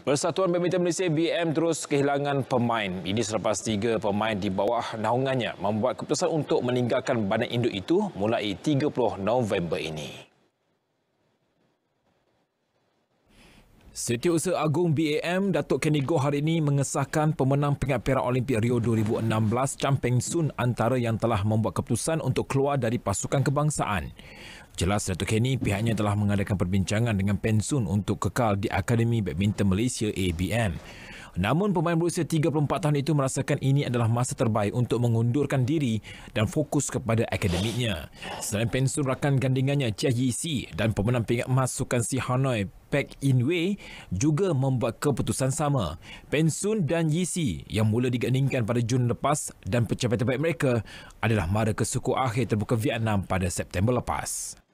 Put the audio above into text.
Persatuan Badminton Malaysia BM terus kehilangan pemain. Ini selepas tiga pemain di bawah naungannya membuat keputusan untuk meninggalkan bandar induk itu mulai 30 November ini. Setiausaha Agung BAM Datuk Kenny Goh hari ini mengesahkan pemenang pingat Perak Olimpik Rio 2016 Chan Peng Sun antara yang telah membuat keputusan untuk keluar dari pasukan kebangsaan. Jelas Datuk Kenny pihaknya telah mengadakan perbincangan dengan Peng Sun untuk kekal di Akademi Badminton Malaysia ABM. Namun pemain berusia 34 tahun itu merasakan ini adalah masa terbaik untuk mengundurkan diri dan fokus kepada akademiknya. Selain pensiun rakan gandingannya Chia Yi Si dan pemenang pingat emas sukan Si Hanoi Pak In Wei juga membuat keputusan sama. Pensun dan Yi Si yang mula digandingkan pada Jun lepas dan pencapaian terbaik mereka adalah mara kesuku akhir terbuka Vietnam pada September lepas.